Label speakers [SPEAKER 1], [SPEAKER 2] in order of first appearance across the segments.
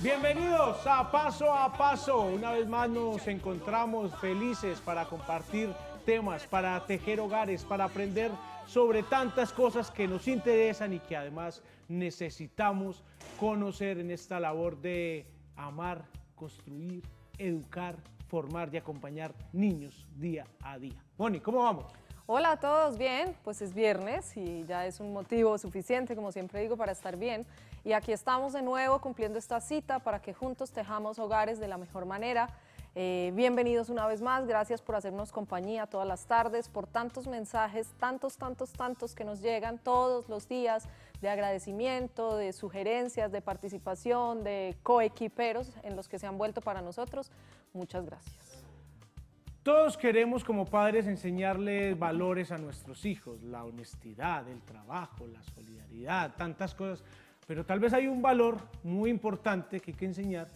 [SPEAKER 1] Bienvenidos a Paso a Paso. Una vez más nos encontramos felices para compartir temas, para tejer hogares, para aprender sobre tantas cosas que nos interesan y que además necesitamos conocer en esta labor de amar, construir, educar, formar y acompañar niños día a día. Moni, ¿cómo vamos?
[SPEAKER 2] Hola a todos, bien, pues es viernes y ya es un motivo suficiente, como siempre digo, para estar bien. Y aquí estamos de nuevo cumpliendo esta cita para que juntos tejamos hogares de la mejor manera. Eh, bienvenidos una vez más, gracias por hacernos compañía todas las tardes, por tantos mensajes, tantos, tantos, tantos que nos llegan todos los días de agradecimiento, de sugerencias, de participación, de coequiperos en los que se han vuelto para nosotros. Muchas gracias.
[SPEAKER 1] Todos queremos como padres enseñarles valores a nuestros hijos, la honestidad, el trabajo, la solidaridad, tantas cosas pero tal vez hay un valor muy importante que hay que enseñar,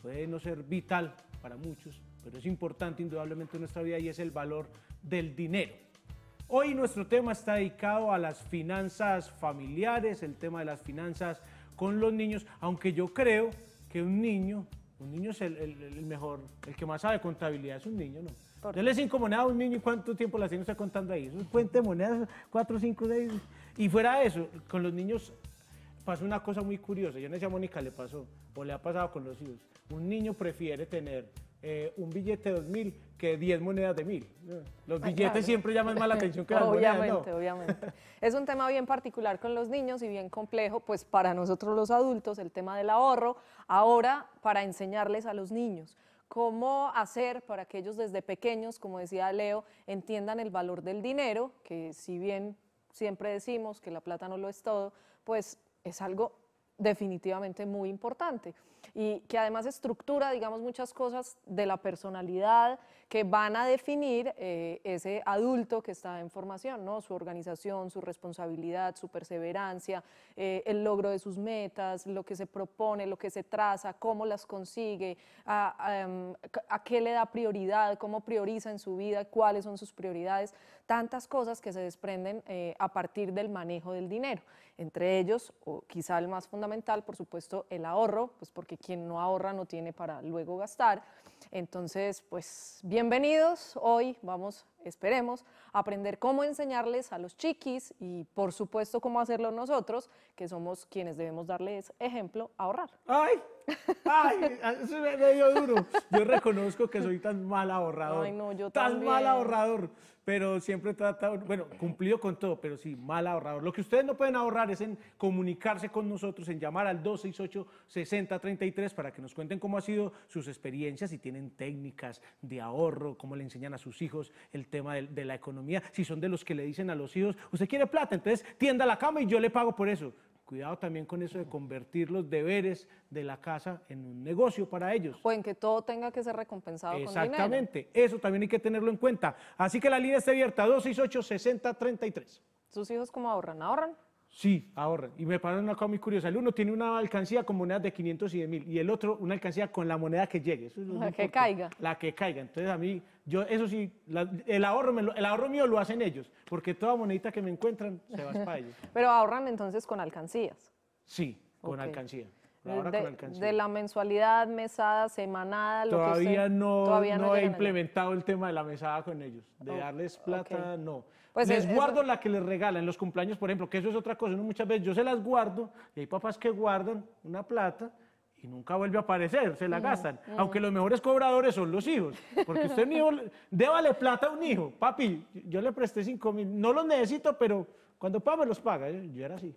[SPEAKER 1] puede no ser vital para muchos, pero es importante indudablemente en nuestra vida y es el valor del dinero. Hoy nuestro tema está dedicado a las finanzas familiares, el tema de las finanzas con los niños, aunque yo creo que un niño, un niño es el, mejor, el que más sabe contabilidad es un niño, ¿no? Dele cinco monedas a un niño y cuánto tiempo la tiene usted contando ahí. Es un puente de monedas, cuatro, cinco, seis. Y fuera de eso, con los niños pasó una cosa muy curiosa, yo no sé a Mónica le pasó, o le ha pasado con los hijos. Un niño prefiere tener eh, un billete de 2000 que 10 monedas de 1000. Los billetes siempre llaman más la atención que las monedas. Obviamente,
[SPEAKER 2] obviamente. Es un tema bien particular con los niños y bien complejo, pues para nosotros los adultos, el tema del ahorro, ahora para enseñarles a los niños. ¿Cómo hacer para que ellos desde pequeños, como decía Leo, entiendan el valor del dinero, que si bien siempre decimos que la plata no lo es todo, pues es algo definitivamente muy importante y que además estructura, digamos, muchas cosas de la personalidad, que van a definir eh, ese adulto que está en formación, ¿no? su organización, su responsabilidad, su perseverancia, eh, el logro de sus metas, lo que se propone, lo que se traza, cómo las consigue, em, a, qué le da prioridad, cómo prioriza en su vida, cuáles son sus prioridades, tantas cosas que se desprenden eh, a partir del manejo del dinero. Entre ellos, o quizá el más fundamental, por supuesto, el ahorro, pues porque quien no ahorra no tiene para luego gastar entonces, pues bienvenidos. Hoy vamos esperemos, aprender cómo enseñarles a los chiquis y por supuesto cómo hacerlo nosotros, que somos quienes debemos darles ejemplo ahorrar. ¡Ay!
[SPEAKER 1] ¡Ay! Eso me duro. Yo reconozco que soy tan mal ahorrador. Ay, no, yo tan mal ahorrador. Pero siempre tratado, bueno, cumplido con todo, pero sí, mal ahorrador. Lo que ustedes no pueden ahorrar es en comunicarse con nosotros, en llamar al 268-6033 para que nos cuenten cómo ha sido sus experiencias, y tienen técnicas de ahorro, cómo le enseñan a sus hijos el tema de, la economía, si son de los que le dicen a los hijos, usted quiere plata, entonces tienda la cama y yo le pago por eso. Cuidado también con eso de convertir los deberes de la casa en un negocio para ellos. O
[SPEAKER 2] en que todo tenga que ser recompensado con dinero. Exactamente,
[SPEAKER 1] eso también hay que tenerlo en cuenta. Así que la línea está abierta, 268-6033.
[SPEAKER 2] ¿Sus hijos cómo ahorran? ¿Ahorran?
[SPEAKER 1] Sí, ahorran. Y me parece una cosa muy curiosa. El uno tiene una alcancía con monedas de 500 y de 1000 y el otro una alcancía con la moneda que llegue. la que caiga. La que caiga. Entonces a mí, yo eso sí, el, ahorro el ahorro mío lo hacen ellos, porque toda monedita que me encuentran se va para ellos.
[SPEAKER 2] Pero ahorran entonces con alcancías.
[SPEAKER 1] Sí, con alcancías de, la
[SPEAKER 2] mensualidad, mesada, semanada, todavía que
[SPEAKER 1] no, no, he implementado el tema de la mesada con ellos, de darles plata, no. Pues les guardo la que les regalan en los cumpleaños, por ejemplo, que eso es otra cosa, muchas veces yo se las guardo y hay papás que guardan una plata y nunca vuelve a aparecer, se la gastan. Aunque los mejores cobradores son los hijos. Porque usted, mi hijo, débale plata a un hijo. Papi, yo le presté 5 mil, no los necesito, pero cuando papá me los paga. yo era así.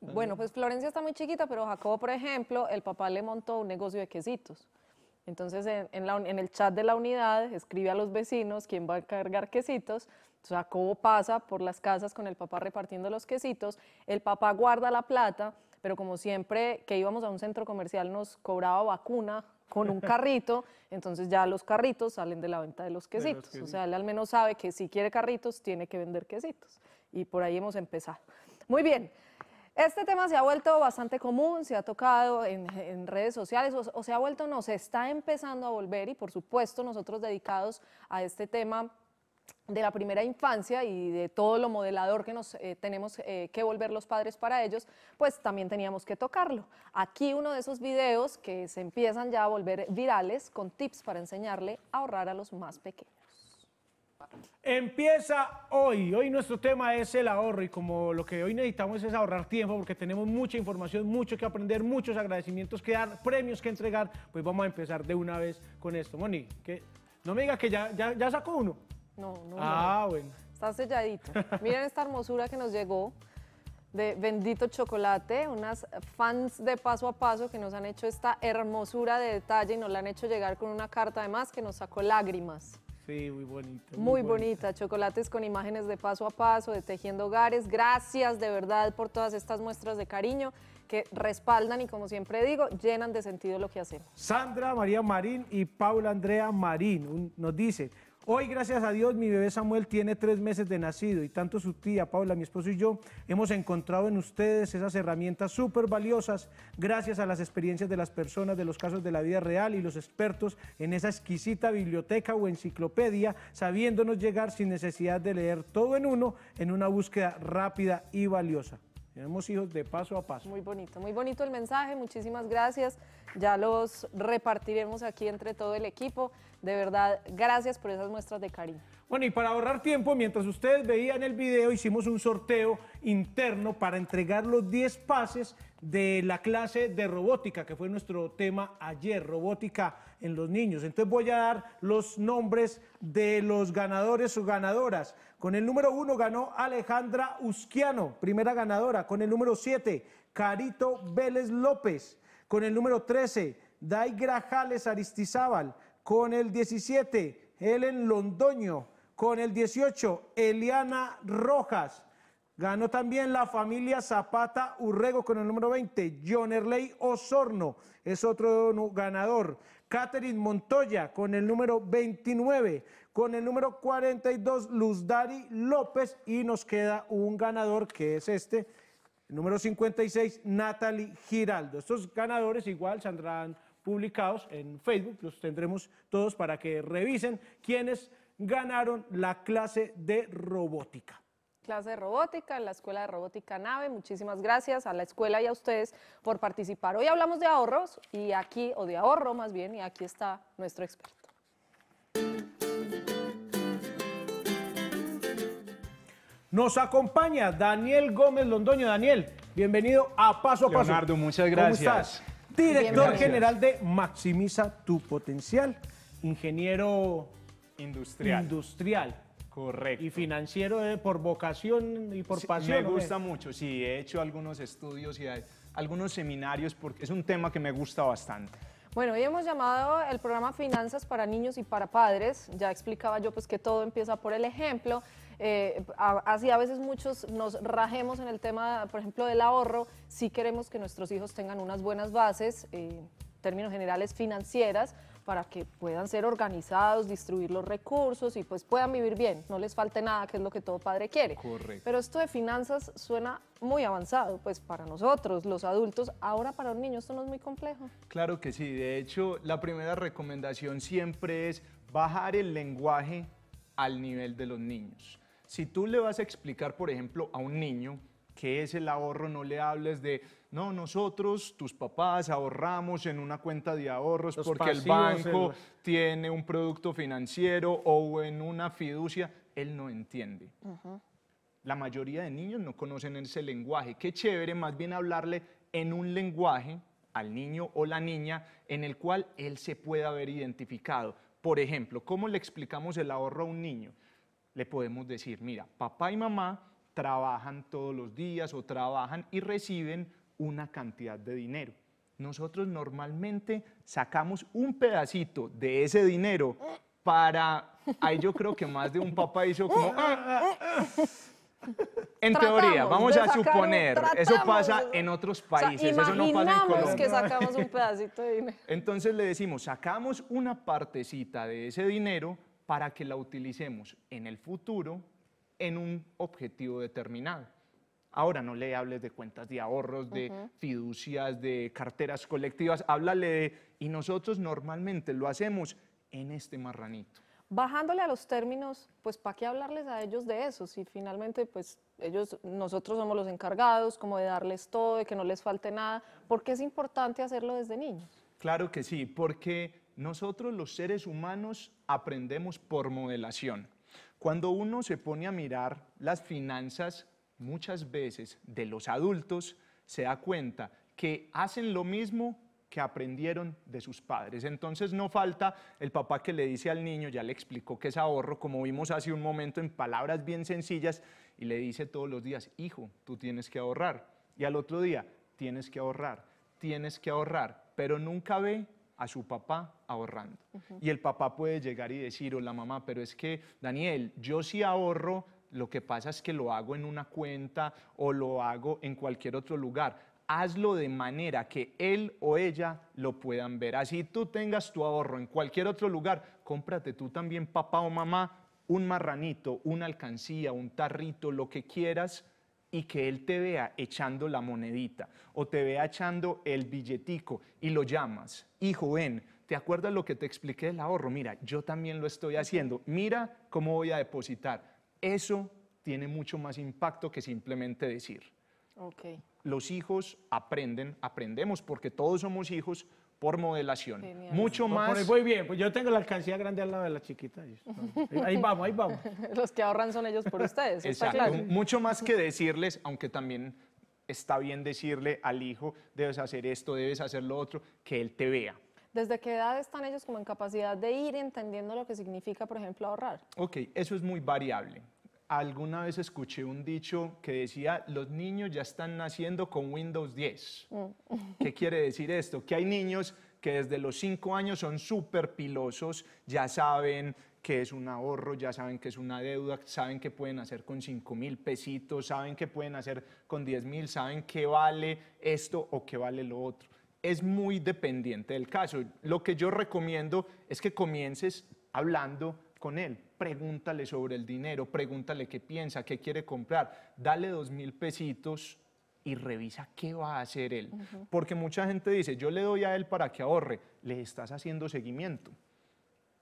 [SPEAKER 1] Bueno,
[SPEAKER 2] pues Florencia está muy chiquita, pero Jacobo, por ejemplo, el papá le montó un negocio de quesitos. Entonces, en, el chat de la unidad, escribe a los vecinos quién va a cargar quesitos. Entonces, Jacobo pasa por las casas con el papá repartiendo los quesitos. El papá guarda la plata, pero como siempre que íbamos a un centro comercial nos cobraba vacuna con un carrito, entonces ya los carritos salen de la venta de los quesitos. De los quesitos. O sea, él al menos sabe que si quiere carritos, tiene que vender quesitos. Y por ahí hemos empezado. Muy bien. Este tema se ha vuelto bastante común, se ha tocado en, redes sociales, o, se ha vuelto, no, se está empezando a volver y por supuesto nosotros dedicados a este tema de la primera infancia y de todo lo modelador que nos eh, tenemos eh, que volver los padres para ellos, pues también teníamos que tocarlo. Aquí uno de esos videos que se empiezan ya a volver virales con tips para enseñarle a ahorrar a los más pequeños.
[SPEAKER 1] Empieza hoy. Hoy nuestro tema es el ahorro y como lo que hoy necesitamos es ahorrar tiempo porque tenemos mucha información, mucho que aprender, muchos agradecimientos que dar, premios que entregar, pues vamos a empezar de una vez con esto. Moni, no me digas que ya, ya, sacó uno.
[SPEAKER 2] No, no. Ah, bueno. Está selladito. Miren esta hermosura que nos llegó de Bendito Chocolate, unas fans de paso a paso que nos han hecho esta hermosura de detalle y nos la han hecho llegar con una carta además que nos sacó lágrimas
[SPEAKER 1] muy bonita. Muy, bonita.
[SPEAKER 2] Chocolates con imágenes de paso a paso, de tejiendo hogares. Gracias de verdad por todas estas muestras de cariño que respaldan y como siempre digo, llenan de sentido lo que hacemos.
[SPEAKER 1] Sandra María Marín y Paula Andrea Marín nos dicen, Hoy, gracias a Dios, mi bebé Samuel tiene tres meses de nacido y tanto su tía Paula, mi esposo y yo hemos encontrado en ustedes esas herramientas súper valiosas gracias a las experiencias de las personas, de los casos de la vida real y los expertos en esa exquisita biblioteca o enciclopedia, sabiéndonos llegar sin necesidad de leer todo en uno en una búsqueda rápida y valiosa. Tenemos hijos de paso a paso.
[SPEAKER 2] Muy bonito, muy bonito el mensaje, muchísimas gracias. Ya los repartiremos aquí entre todo el equipo. De verdad, gracias por esas muestras de cariño.
[SPEAKER 1] Bueno, y para ahorrar tiempo, mientras ustedes veían el video, hicimos un sorteo interno para entregar los 10 pases de la clase de robótica, que fue nuestro tema ayer, robótica en los niños. Entonces voy a dar los nombres de los ganadores o ganadoras. Con el número 1 ganó Alejandra Usquiano, primera ganadora. Con el número 7, Carito Vélez López. Con el número 13, Dai Grajales Aristizábal con el 17, Helen Londoño, con el 18, Eliana Rojas. Ganó también la familia Zapata Urrego con el número 20. John Erley Osorno es otro ganador. Catherine Montoya con el número 29. Con el número 42, Luzdari López. Y nos queda un ganador que es este, número 56, Natalie Giraldo. Estos ganadores igual saldrán publicados en Facebook, los tendremos todos para que revisen quiénes ganaron la clase de robótica
[SPEAKER 2] clase de robótica en la Escuela de Robótica Nave. Muchísimas gracias a la escuela y a ustedes por participar. Hoy hablamos de ahorros y aquí, o de ahorro más bien, y aquí está nuestro experto.
[SPEAKER 1] Nos acompaña Daniel Gómez Londoño. Daniel, bienvenido a Paso a Paso. Leonardo, muchas gracias. ¿Cómo director general de Maximiza tu Potencial, ingeniero industrial. industrial. Correcto. Y financiero
[SPEAKER 3] eh, por vocación y por pasión. Me gusta mucho, sí, he hecho algunos estudios y algunos seminarios porque es un tema que me gusta bastante.
[SPEAKER 2] Bueno, hoy hemos llamado el programa Finanzas para Niños y para Padres. Ya explicaba yo pues que todo empieza por el ejemplo. Eh, así a veces muchos nos rajemos en el tema, por ejemplo, del ahorro, Si queremos que nuestros hijos tengan unas buenas bases, eh, términos generales financieras, para que puedan ser organizados, distribuir los recursos y pues puedan vivir bien, no les falte nada, que es lo que todo padre quiere. Pero esto de finanzas suena muy avanzado, pues para nosotros, los adultos, ahora para un niños, esto no es muy complejo.
[SPEAKER 3] Claro que sí, de hecho la primera recomendación siempre es bajar el lenguaje al nivel de los niños. Si tú le vas a explicar, por ejemplo, a un niño qué es el ahorro, no le hables de, no, nosotros, tus papás, ahorramos en una cuenta de ahorros porque el banco tiene un producto financiero o en una fiducia. Él no entiende. La mayoría de niños no conocen ese lenguaje. Qué chévere más bien hablarle en un lenguaje al niño o la niña en el cual él se pueda haber identificado. Por ejemplo, ¿cómo le explicamos el ahorro a un niño? le podemos decir, mira, papá y mamá trabajan todos los días o trabajan y reciben una cantidad de dinero. Nosotros normalmente sacamos un pedacito de ese dinero para, ahí yo creo que más de un papá hizo como... Ah, ah, ah". En teoría, vamos a suponer, eso pasa en otros países, eso no pasa en Colombia. que sacamos un
[SPEAKER 2] pedacito de dinero.
[SPEAKER 3] Entonces le decimos, sacamos una partecita de ese dinero para que la utilicemos en el futuro en un objetivo determinado. Ahora no le hables de cuentas de ahorros, de fiducias, de carteras colectivas, háblale de... Y nosotros normalmente lo hacemos en este marranito.
[SPEAKER 2] Bajándole a los términos, pues ¿para qué hablarles a ellos de eso? Si finalmente, pues ellos, nosotros somos los encargados como de darles todo, de que no les falte nada, ¿por qué es importante hacerlo desde niños?
[SPEAKER 3] Claro que sí, porque nosotros los seres humanos aprendemos por modelación. Cuando uno se pone a mirar las finanzas muchas veces de los adultos, se da cuenta que hacen lo mismo que aprendieron de sus padres. Entonces no falta el papá que le dice al niño, ya le explicó que es ahorro, como vimos hace un momento en palabras bien sencillas, y le dice todos los días, hijo, tú tienes que ahorrar. Y al otro día, tienes que ahorrar, tienes que ahorrar, pero nunca ve a su papá ahorrando. Y el papá puede llegar y decir, o la mamá, pero es que, Daniel, yo sí ahorro, lo que pasa es que lo hago en una cuenta o lo hago en cualquier otro lugar. Hazlo de manera que él o ella lo puedan ver. Así tú tengas tu ahorro en cualquier otro lugar, cómprate tú también, papá o mamá, un marranito, una alcancía, un tarrito, lo que quieras, y que él te vea echando la monedita o te vea echando el billetico y lo llamas, hijo, ven, ¿te acuerdas lo que te expliqué del ahorro? Mira, yo también lo estoy haciendo, mira cómo voy a depositar. Eso tiene mucho más impacto que simplemente decir. Okay. Los hijos aprenden, aprendemos porque todos somos hijos, por modelación. Mucho más... Muy bien, pues yo tengo
[SPEAKER 1] la alcancía grande al lado de la chiquita.
[SPEAKER 2] Ahí vamos, ahí vamos. Los que ahorran son ellos por ustedes. Exacto. Mucho
[SPEAKER 3] más que decirles, aunque también está bien decirle al hijo, debes hacer esto, debes hacer lo otro, que él te vea.
[SPEAKER 2] ¿Desde qué edad están ellos como en capacidad de ir entendiendo lo que significa, por ejemplo, ahorrar?
[SPEAKER 3] Ok, eso es muy variable alguna vez escuché un dicho que decía, los niños ya están naciendo con Windows 10. Mm. ¿Qué quiere decir esto? Que hay niños que desde los 5 años son súper pilosos, ya saben que es un ahorro, ya saben que es una deuda, saben que pueden hacer con 5 mil pesitos, saben que pueden hacer con 10 mil, saben qué vale esto o qué vale lo otro. Es muy dependiente del caso. Lo que yo recomiendo es que comiences hablando con él, pregúntale sobre el dinero, pregúntale qué piensa, qué quiere comprar, dale dos mil pesitos y revisa qué va a hacer él. Porque mucha gente dice, yo le doy a él para que ahorre, le estás haciendo seguimiento.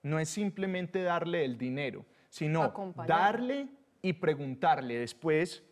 [SPEAKER 3] No es simplemente darle el dinero, sino darle y preguntarle después,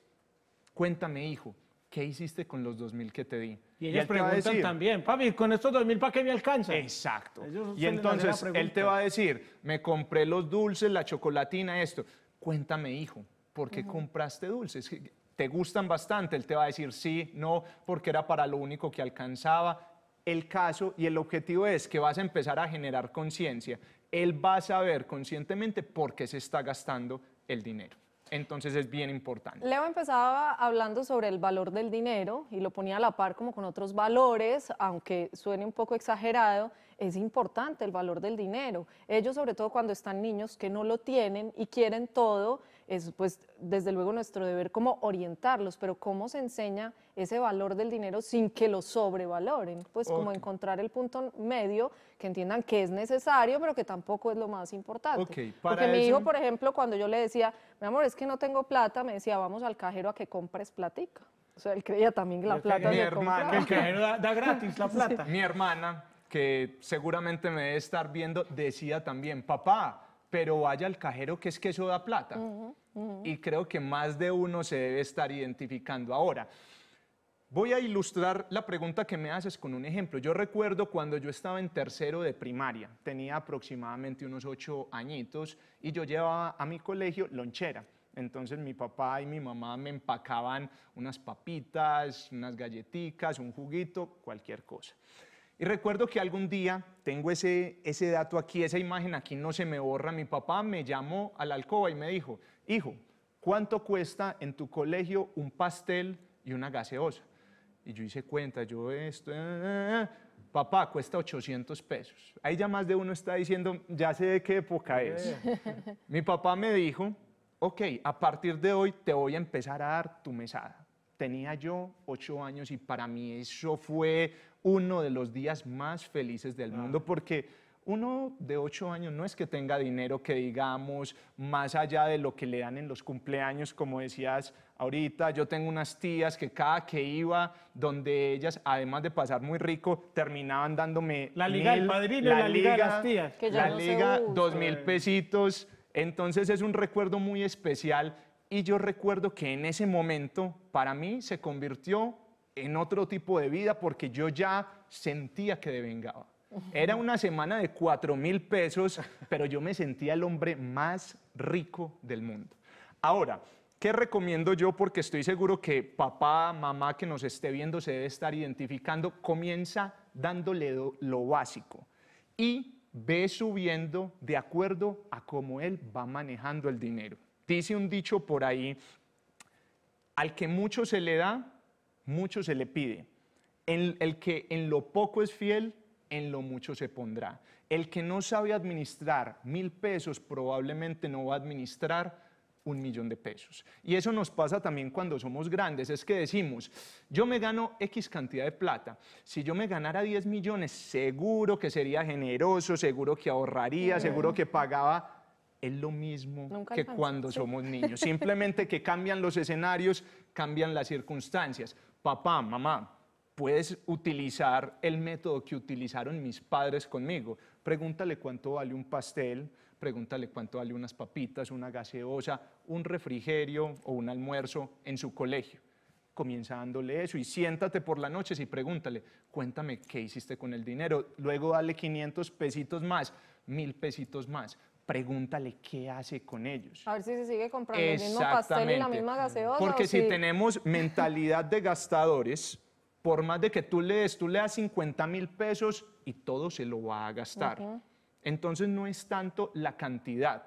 [SPEAKER 3] cuéntame hijo, ¿qué hiciste con los dos mil que te di? Y ellos preguntan también, papi, con estos dos mil, ¿para qué me alcanza? Exacto.
[SPEAKER 1] y entonces él
[SPEAKER 3] te va a decir, me compré los dulces, la chocolatina, esto. Cuéntame, hijo, ¿por qué compraste dulces? ¿Te gustan bastante? Él te va a decir sí, no, porque era para lo único que alcanzaba. El caso y el objetivo es que vas a empezar a generar conciencia. Él va a saber conscientemente por qué se está gastando el dinero. Entonces es bien importante.
[SPEAKER 2] Leo empezaba hablando sobre el valor del dinero y lo ponía a la par como con otros valores, aunque suene un poco exagerado, es importante el valor del dinero. Ellos sobre todo cuando están niños que no lo tienen y quieren todo, es pues desde luego nuestro deber como orientarlos, pero cómo se enseña ese valor del dinero sin que lo sobrevaloren, pues como encontrar el punto medio, que entiendan que es necesario, pero que tampoco es lo más importante. Porque mi hijo, por ejemplo, cuando yo le decía, mi amor, es que no tengo plata, me decía, vamos al cajero a que compres platica. O sea, él creía también que la plata mi hermana, que el
[SPEAKER 3] cajero da, gratis la plata. Mi hermana, que seguramente me debe estar viendo, decía también, papá, pero vaya al cajero que es que eso da plata. Y creo que más de uno se debe estar identificando ahora. Voy a ilustrar la pregunta que me haces con un ejemplo. Yo recuerdo cuando yo estaba en tercero de primaria, tenía aproximadamente unos ocho añitos y yo llevaba a mi colegio lonchera. Entonces mi papá y mi mamá me empacaban unas papitas, unas galletitas, un juguito, cualquier cosa. Y recuerdo que algún día, tengo ese, ese dato aquí, esa imagen aquí no se me borra, mi papá me llamó a la alcoba y me dijo, hijo, ¿cuánto cuesta en tu colegio un pastel y una gaseosa? Y yo hice cuenta, yo esto, eh, eh, eh, papá, cuesta 800 pesos. Ahí ya más de uno está diciendo, ya sé de qué época es. mi papá me dijo, ok, a partir de hoy te voy a empezar a dar tu mesada. Tenía yo ocho años y para mí eso fue uno de los días más felices del mundo porque uno de ocho años no es que tenga dinero que digamos más allá de lo que le dan en los cumpleaños, como decías ahorita. Yo tengo unas tías que cada que iba donde ellas, además de pasar muy rico, terminaban dándome... La liga del padrino la, liga, de las tías. la liga, dos mil pesitos. Entonces es un recuerdo muy especial y yo recuerdo que en ese momento para mí se convirtió en otro tipo de vida porque yo ya sentía que devengaba. Era una semana de 4 mil pesos, pero yo me sentía el hombre más rico del mundo. Ahora, ¿qué recomiendo yo? Porque estoy seguro que papá, mamá que nos esté viendo se debe estar identificando. Comienza dándole lo, básico y ve subiendo de acuerdo a cómo él va manejando el dinero. Dice un dicho por ahí, al que mucho se le da, mucho se le pide. El, que en lo poco es fiel, en lo mucho se pondrá. El que no sabe administrar mil pesos probablemente no va a administrar un millón de pesos. Y eso nos pasa también cuando somos grandes, es que decimos, yo me gano X cantidad de plata, si yo me ganara 10 millones, seguro que sería generoso, seguro que ahorraría, seguro que pagaba. Es lo mismo que cuando somos niños, simplemente que cambian los escenarios, cambian las circunstancias papá, mamá, puedes utilizar el método que utilizaron mis padres conmigo. Pregúntale cuánto vale un pastel, pregúntale cuánto vale unas papitas, una gaseosa, un refrigerio o un almuerzo en su colegio. Comienza dándole eso y siéntate por la noche y pregúntale, cuéntame qué hiciste con el dinero. Luego dale 500 pesitos más, 1000 pesitos más, pregúntale qué hace con ellos.
[SPEAKER 2] A ver si se sigue comprando el mismo pastel y la misma gaseosa. Porque si
[SPEAKER 3] tenemos mentalidad de gastadores, por más de que tú le des, tú le das 50 mil pesos y todo se lo va a gastar. Entonces no es tanto la cantidad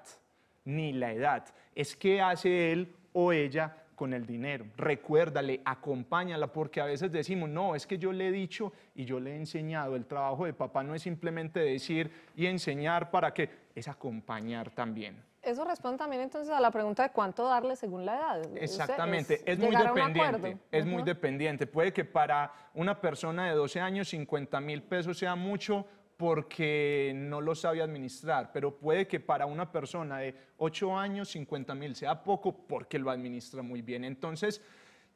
[SPEAKER 3] ni la edad, es qué hace él o ella con el dinero. Recuérdale, acompáñala, porque a veces decimos, no, es que yo le he dicho y yo le he enseñado. El trabajo de papá no es simplemente decir y enseñar para que es acompañar también.
[SPEAKER 2] Eso responde también entonces a la pregunta de cuánto darle según la edad. Exactamente, es, muy dependiente,
[SPEAKER 3] es muy dependiente. Puede que para una persona de 12 años 50 mil pesos sea mucho porque no lo sabe administrar, pero puede que para una persona de 8 años 50 mil sea poco porque lo administra muy bien. Entonces,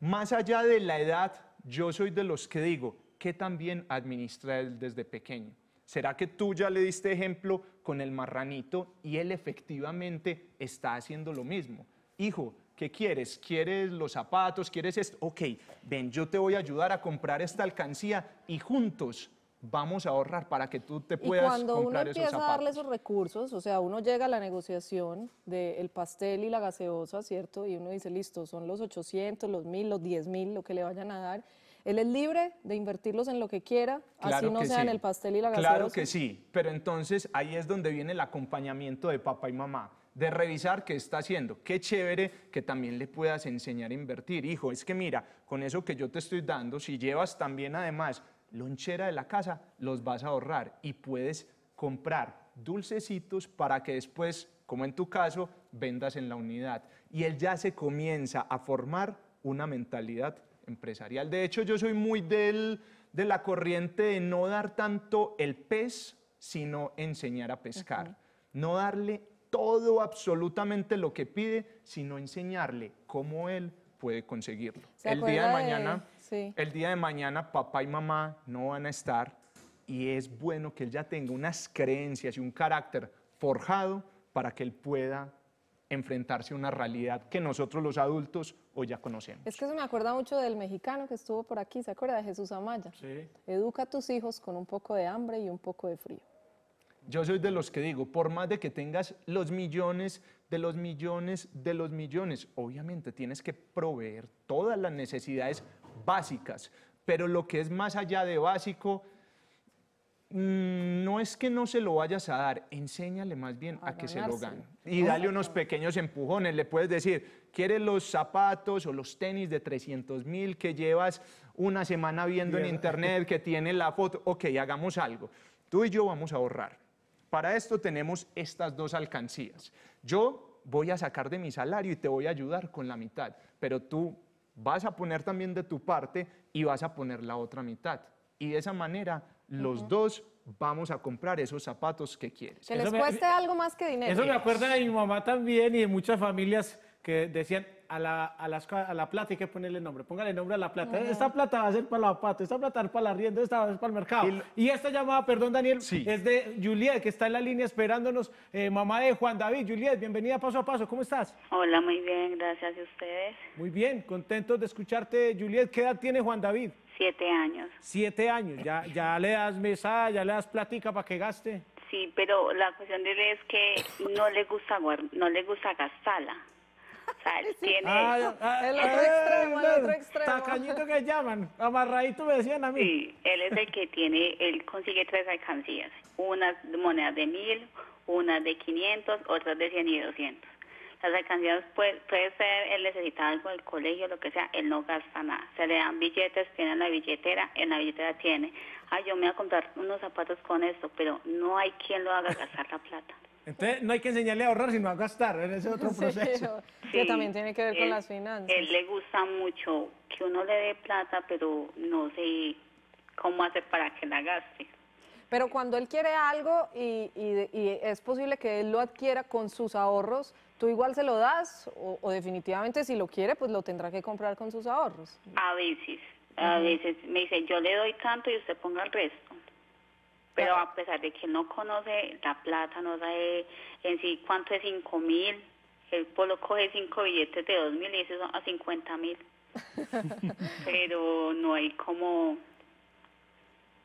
[SPEAKER 3] más allá de la edad, yo soy de los que digo que también administra él desde pequeño. ¿Será que tú ya le diste ejemplo con el marranito y él efectivamente está haciendo lo mismo? Hijo, ¿qué quieres? ¿Quieres los zapatos? ¿Quieres esto? Ok, ven, yo te voy a ayudar a comprar esta alcancía y juntos vamos a ahorrar para que tú te puedas comprar zapatos. Y cuando uno empieza a darle
[SPEAKER 4] esos
[SPEAKER 2] recursos, o sea, uno llega a la negociación del pastel y la gaseosa, ¿cierto? Y uno dice, listo, son los 800, los 1000, los 10 mil, lo que le vayan a dar él es libre de invertirlos en lo que quiera, así no sea en el pastel y la gaseosa. Claro que
[SPEAKER 3] sí, pero entonces ahí es donde viene el acompañamiento de papá y mamá de revisar qué está haciendo. Qué chévere que también le puedas enseñar a invertir. Hijo, es que mira, con eso que yo te estoy dando, si llevas también además lonchera de la casa, los vas a ahorrar y puedes comprar dulcecitos para que después, como en tu caso, vendas en la unidad. Y él ya se comienza a formar una mentalidad empresarial. De hecho, yo soy muy del, de la corriente de no dar tanto el pez, sino enseñar a pescar. No darle todo absolutamente lo que pide, sino enseñarle cómo él puede conseguirlo. El día de mañana, el día de mañana papá y mamá no van a estar y es bueno que él ya tenga unas creencias y un carácter forjado para que él pueda enfrentarse a una realidad que nosotros los adultos hoy ya conocemos.
[SPEAKER 2] Es que se me acuerda mucho del mexicano que estuvo por aquí, ¿se acuerda de Jesús Amaya? Sí. Educa a tus hijos con un poco de hambre y un poco de frío.
[SPEAKER 3] Yo soy de los que digo, por más de que tengas los millones, de los millones, de los millones, obviamente tienes que proveer todas las necesidades básicas, pero lo que es más allá de básico Mm, no es que no se lo vayas a dar, enséñale más bien a, que se lo gane. Y dale unos pequeños empujones, le puedes decir, ¿quieres los zapatos o los tenis de 300 mil que llevas una semana viendo en internet, que tiene la foto? Ok, hagamos algo. Tú y yo vamos a ahorrar. Para esto tenemos estas dos alcancías. Yo voy a sacar de mi salario y te voy a ayudar con la mitad, pero tú vas a poner también de tu parte y vas a poner la otra mitad. Y de esa manera los dos vamos a comprar esos zapatos que quieres. Que les cueste
[SPEAKER 2] algo más que dinero. Eso me acuerda de mi
[SPEAKER 3] mamá también y de muchas familias que decían, a
[SPEAKER 1] la, a, las, a la plata hay que ponerle nombre. Póngale nombre a la plata. Esta plata va a ser para la pata, esta plata va para la rienda, esta va a ser para el mercado. Y esta llamada, perdón, Daniel, es de Juliet, que está en la línea esperándonos. Eh, mamá de Juan David, Juliet, bienvenida paso a paso. ¿Cómo estás? Hola, muy
[SPEAKER 5] bien, gracias. a ustedes?
[SPEAKER 1] Muy bien, contentos de escucharte, Juliet. ¿Qué edad tiene Juan David?
[SPEAKER 5] Siete años.
[SPEAKER 1] Siete años, ya, ya le das mesa ya le das platica para que gaste.
[SPEAKER 5] Sí, pero la cuestión de él es que no le gusta no le gusta gastarla. Él tiene. Ah, ah, ah, otro extremo, el que
[SPEAKER 1] llaman, amarradito me decían a mí.
[SPEAKER 5] él es el que tiene, él consigue tres alcancías, unas monedas de mil, unas de 500, otras de 100 y 200. Las alcancías puede, puede ser, él necesita algo del colegio, lo que sea, él no gasta nada. Se le dan billetes, tiene la billetera, en la billetera tiene, ay, yo me voy a comprar unos zapatos con esto, pero no hay quien lo haga gastar la plata.
[SPEAKER 1] Entonces no hay que enseñarle a ahorrar, sino a gastar, ese es otro proceso.
[SPEAKER 5] que también tiene que ver con las finanzas. Él le gusta mucho que uno le dé plata, pero no sé cómo hacer para que la gaste.
[SPEAKER 2] Pero cuando él quiere algo y, es posible que él lo adquiera con sus ahorros, ¿tú igual se lo das? O, definitivamente si lo quiere, pues lo tendrá que comprar con sus ahorros.
[SPEAKER 5] A veces, a veces me dice, yo le doy tanto y usted ponga el resto pero a pesar de que no conoce la plata, no sabe en sí cuánto es 5 mil, el polo coge cinco billetes de 2 mil y eso son a 50 mil. pero no hay como,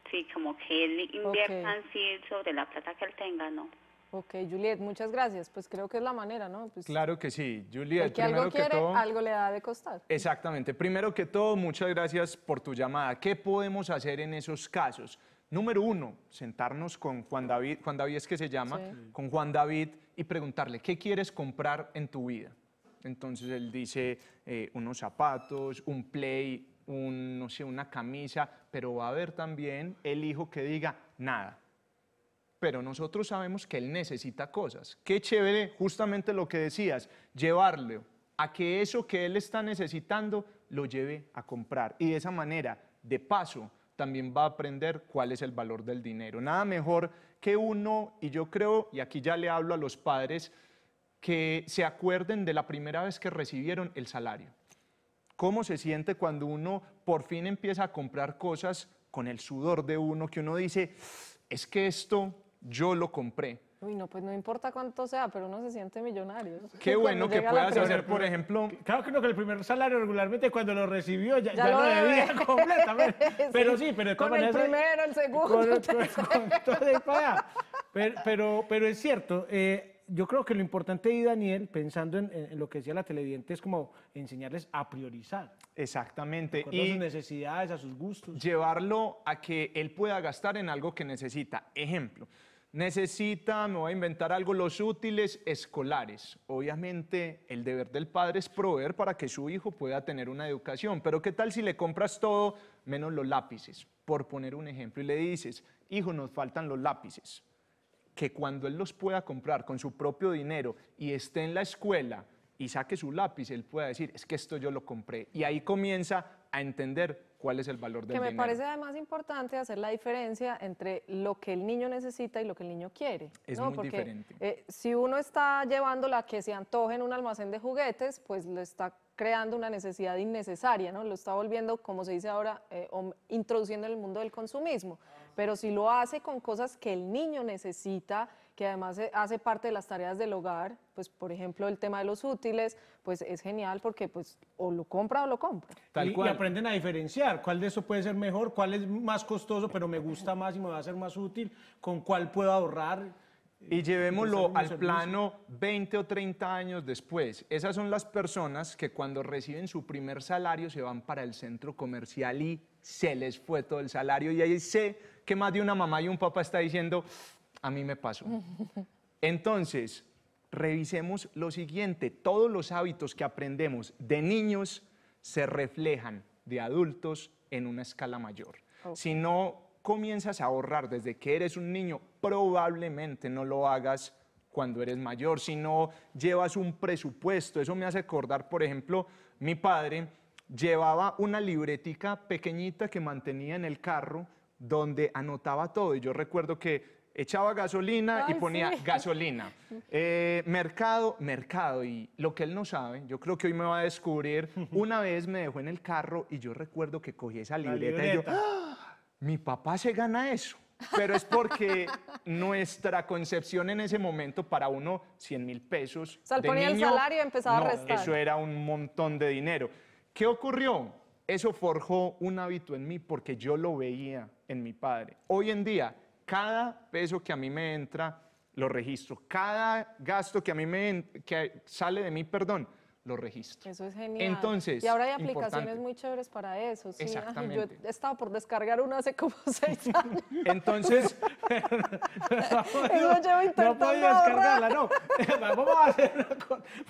[SPEAKER 5] sí, como que él invierta en sí sobre la plata que él tenga, ¿no?
[SPEAKER 2] Ok, Juliet, muchas gracias. Pues creo que es la manera, ¿no? Pues
[SPEAKER 3] claro que sí, Juliet. primero algo quiere, que
[SPEAKER 2] algo le da de costar.
[SPEAKER 3] Exactamente. Primero que todo, muchas gracias por tu llamada. ¿Qué podemos hacer en esos casos? Número uno, sentarnos con Juan David, Juan David es que se llama, con Juan David y preguntarle, ¿qué quieres comprar en tu vida? Entonces él dice, eh, unos zapatos, un play, no sé, una camisa, pero va a haber también el hijo que diga, nada. Pero nosotros sabemos que él necesita cosas. Qué chévere, justamente lo que decías, llevarle a que eso que él está necesitando lo lleve a comprar. Y de esa manera, de paso, también va a aprender cuál es el valor del dinero. Nada mejor que uno, y yo creo, y aquí ya le hablo a los padres, que se acuerden de la primera vez que recibieron el salario. ¿Cómo se siente cuando uno por fin empieza a comprar cosas con el sudor de uno, que uno dice, es que esto yo lo compré?
[SPEAKER 2] Uy, no, pues no importa cuánto sea, pero uno se siente millonario. Qué bueno que
[SPEAKER 1] puedas hacer, por
[SPEAKER 3] ejemplo. Claro que no, que
[SPEAKER 1] el primer salario regularmente cuando lo recibió ya, lo, debía completamente.
[SPEAKER 2] Pero sí, pero de Con el primero, el segundo.
[SPEAKER 1] todo pero, pero, es cierto. Eh, yo creo que lo importante y Daniel, pensando en, en, lo que decía la televidente, es como enseñarles a priorizar. Exactamente. A sus necesidades, a sus gustos.
[SPEAKER 3] Llevarlo a que él pueda gastar en algo que necesita. Ejemplo, necesita, me voy a inventar algo, los útiles escolares. Obviamente el deber del padre es proveer para que su hijo pueda tener una educación, pero ¿qué tal si le compras todo menos los lápices? Por poner un ejemplo, y le dices, hijo, nos faltan los lápices. Que cuando él los pueda comprar con su propio dinero y esté en la escuela y saque su lápiz, él pueda decir, es que esto yo lo compré. Y ahí comienza a entender cuál es el valor del dinero. Que me parece
[SPEAKER 2] además importante hacer la diferencia entre lo que el niño necesita y lo que el niño quiere. Es muy Porque, diferente. Eh, si uno está llevando la que se antoje en un almacén de juguetes, pues lo está creando una necesidad innecesaria, ¿no? Lo está volviendo, como se dice ahora, eh, introduciendo en el mundo del consumismo. Pero si lo hace con cosas que el niño necesita, que además eh, hace parte de las tareas del hogar, pues por ejemplo el tema de los útiles, pues es genial porque pues o lo compra o lo compra.
[SPEAKER 1] Tal y, cual. aprenden a diferenciar cuál de eso puede ser mejor, cuál es más costoso, pero me gusta más y me va a ser más útil, con cuál puedo ahorrar. Eh, y llevémoslo al plano
[SPEAKER 3] 20 o 30 años después. Esas son las personas que cuando reciben su primer salario se van para el centro comercial y se les fue todo el salario. Y ahí sé que más de una mamá y un papá está diciendo, a mí me pasó. Entonces, revisemos lo siguiente. Todos los hábitos que aprendemos de niños se reflejan de adultos en una escala mayor. Si no comienzas a ahorrar desde que eres un niño, probablemente no lo hagas cuando eres mayor, si no llevas un presupuesto. Eso me hace acordar, por ejemplo, mi padre llevaba una libretica pequeñita que mantenía en el carro donde anotaba todo. Y yo recuerdo que echaba gasolina y ponía gasolina. Eh, mercado, mercado. Y lo que él no sabe, yo creo que hoy me va a descubrir. Una vez me dejó en el carro y yo recuerdo que cogí esa libreta, y yo, ¡Ah! mi papá se gana eso. Pero es porque nuestra concepción en ese momento para uno, 100 mil pesos. O sea, ponía el salario y empezaba a restar. Eso era un montón de dinero. ¿Qué ocurrió? Eso forjó un hábito en mí porque yo lo veía en mi padre. Hoy en día cada peso que a mí me entra, lo registro. Cada gasto que a mí me que sale de mí, perdón, lo registro.
[SPEAKER 2] Eso es genial. Entonces, y ahora hay aplicaciones muy chéveres para eso. Exactamente. Yo he estado por descargar una hace como seis años. Entonces, no puedo descargarla,
[SPEAKER 1] no.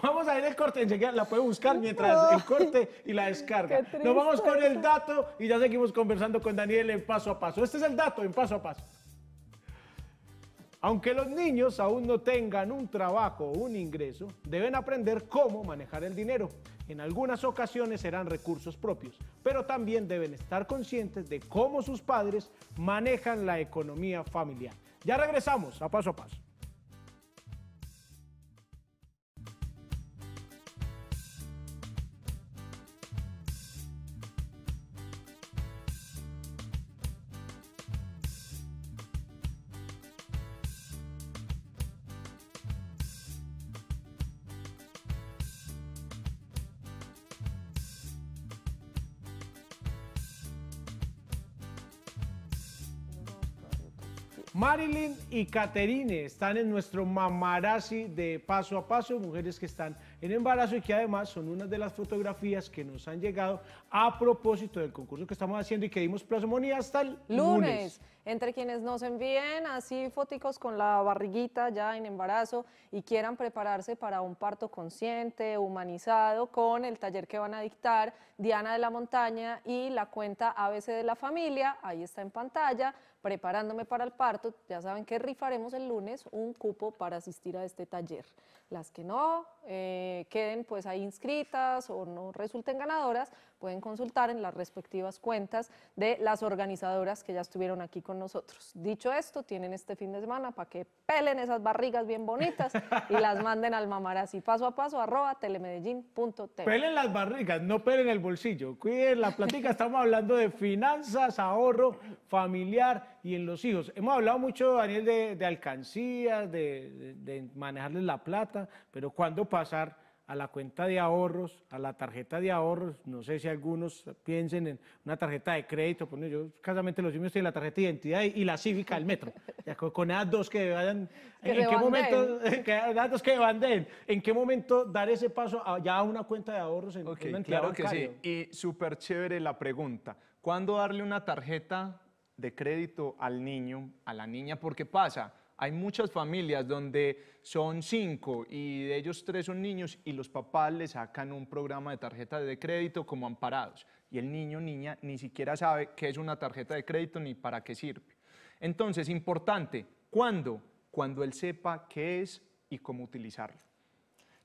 [SPEAKER 1] vamos, a ver ir el corte, la puede buscar mientras el corte y la descarga. Nos vamos con el dato y ya seguimos conversando con Daniel en paso a paso. Este es el dato en paso a paso. Aunque los niños aún no tengan un trabajo o un ingreso, deben aprender cómo manejar el dinero. En algunas ocasiones serán recursos propios, pero también deben estar conscientes de cómo sus padres manejan la economía familiar. Ya regresamos a paso a paso. Marilyn y Caterine están en nuestro mamarazzi de paso a paso, mujeres que están en embarazo y que además son una de las fotografías que nos han llegado a propósito del concurso que estamos haciendo y que dimos plasmonía hasta el lunes.
[SPEAKER 2] Entre quienes nos envíen así fóticos con la barriguita ya en embarazo y quieran prepararse para un parto consciente, humanizado, con el taller que van a dictar Diana de la Montaña y la cuenta ABC de la Familia, ahí está en pantalla, preparándome para el parto, ya saben que rifaremos el lunes un cupo para asistir a este taller. Las que no eh, queden pues ahí inscritas o no resulten ganadoras, pueden consultar en las respectivas cuentas de las organizadoras que ya estuvieron aquí con nosotros. Dicho esto, tienen este fin de semana para que pelen esas barrigas bien bonitas y las manden al mamarazzi. Paso a paso, arroba telemedellín.tv. Pelen
[SPEAKER 1] las barrigas, no pelen el bolsillo. Cuiden la plática, estamos hablando de finanzas, ahorro familiar y en los hijos. Hemos hablado mucho, Daniel, de, alcancías, de manejarles la plata, pero ¿cuándo pasar? a la cuenta de ahorros, a la tarjeta de ahorros, no sé si algunos piensen en una tarjeta de crédito, pues yo casamente los niños tienen la tarjeta de identidad y, la cívica del metro, con, esas dos que vayan,
[SPEAKER 6] en, qué momento,
[SPEAKER 1] que en qué momento dar ese paso ya a una cuenta de ahorros en Claro que sí,
[SPEAKER 3] y súper chévere la pregunta, ¿cuándo darle una tarjeta de crédito al niño, a la niña? Porque pasa hay muchas familias donde son cinco y de ellos tres son niños y los papás le sacan un programa de tarjeta de crédito como amparados y el niño niña ni siquiera sabe qué es una tarjeta de crédito ni para qué sirve. Entonces, importante, ¿cuándo? Cuando él sepa qué es y cómo utilizarlo.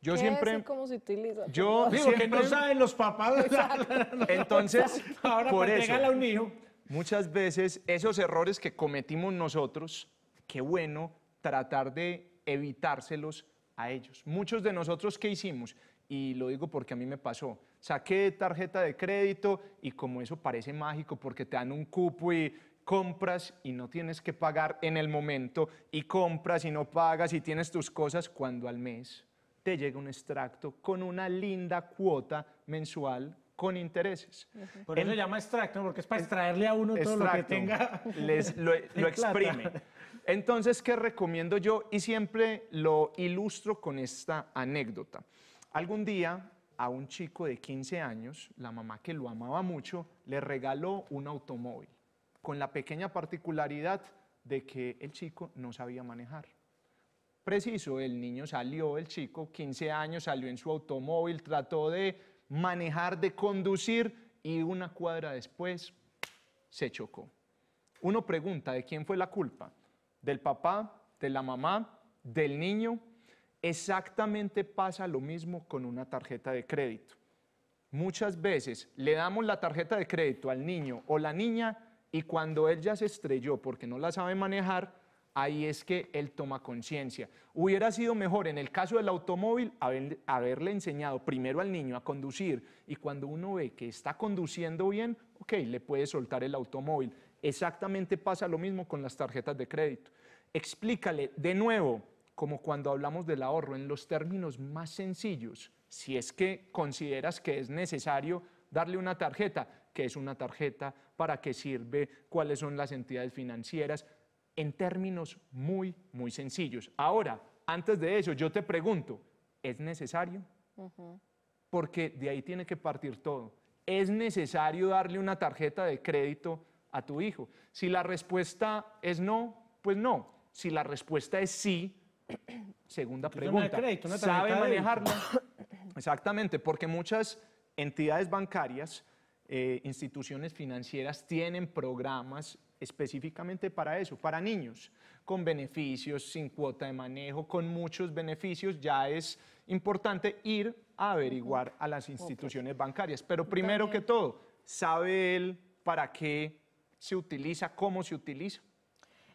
[SPEAKER 3] Yo siempre. Es
[SPEAKER 2] cómo se utiliza? Yo digo que no saben
[SPEAKER 3] los papás. Entonces, ahora por pues, eso, Muchas veces esos errores que cometimos nosotros qué bueno tratar de evitárselos a ellos. Muchos de nosotros, ¿qué hicimos? Y lo digo porque a mí me pasó. Saqué tarjeta de crédito y como eso parece mágico porque te dan un cupo y compras y no tienes que pagar en el momento y compras y no pagas y tienes tus cosas cuando al mes te llega un extracto con una linda cuota mensual con intereses. Por eso se llama extracto, porque es para extraerle a uno todo lo que tenga. lo exprime. Entonces, ¿qué recomiendo yo? Y siempre lo ilustro con esta anécdota. Algún día a un chico de 15 años, la mamá que lo amaba mucho, le regaló un automóvil, con la pequeña particularidad de que el chico no sabía manejar. Preciso, el niño salió, el chico, 15 años, salió en su automóvil, trató de manejar, de conducir y una cuadra después se chocó. Uno pregunta, ¿de quién fue la culpa? del papá, de la mamá, del niño. Exactamente pasa lo mismo con una tarjeta de crédito. Muchas veces le damos la tarjeta de crédito al niño o la niña y cuando él ya se estrelló porque no la sabe manejar, ahí es que él toma conciencia. Hubiera sido mejor en el caso del automóvil haberle enseñado primero al niño a conducir y cuando uno ve que está conduciendo bien, ok, le puede soltar el automóvil. Exactamente pasa lo mismo con las tarjetas de crédito explícale de nuevo, como cuando hablamos del ahorro, en los términos más sencillos, si es que consideras que es necesario darle una tarjeta, ¿qué es una tarjeta, para qué sirve, cuáles son las entidades financieras, en términos muy, muy sencillos. Ahora, antes de eso, yo te pregunto, ¿es necesario? Porque de ahí tiene que partir todo. ¿Es necesario darle una tarjeta de crédito a tu hijo? Si la respuesta es no, pues no. Si la respuesta es sí, segunda pregunta, ¿sabe manejarla? Exactamente, porque muchas entidades bancarias, eh, instituciones financieras tienen programas específicamente para eso, para niños, con beneficios, sin cuota de manejo, con muchos beneficios, ya es importante ir a averiguar a las instituciones bancarias. Pero primero que todo, ¿sabe él para qué se utiliza, cómo se utiliza?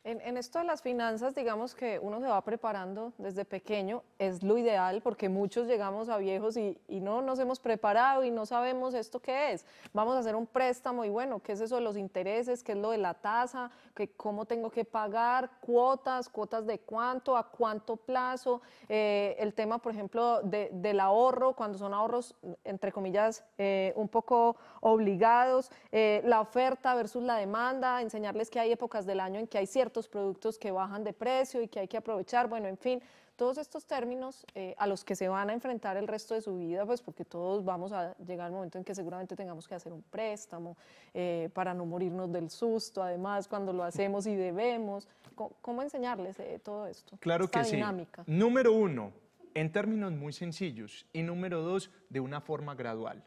[SPEAKER 2] En, esto de las finanzas, digamos que uno se va preparando desde pequeño, es lo ideal porque muchos llegamos a viejos y, no nos hemos preparado y no sabemos esto qué es. Vamos a hacer un préstamo y bueno, ¿qué es eso de los intereses? ¿Qué es lo de la tasa? ¿Qué, ¿Cómo tengo que pagar? ¿Cuotas? ¿Cuotas de cuánto? ¿A cuánto plazo? Eh, el tema, por ejemplo, de, del ahorro, cuando son ahorros, entre comillas, eh, un poco obligados. Eh, la oferta versus la demanda, enseñarles que hay épocas del año en que hay ciertos los productos que bajan de precio y que hay que aprovechar, bueno, en fin, todos estos términos eh, a los que se van a enfrentar el resto de su vida, pues porque todos vamos a llegar al momento en que seguramente tengamos que hacer un préstamo eh, para no morirnos del susto, además cuando lo hacemos y debemos. ¿Cómo, enseñarles eh, todo esto? Claro que dinámica?
[SPEAKER 3] sí. Número uno, en términos muy sencillos y número dos, de una forma gradual.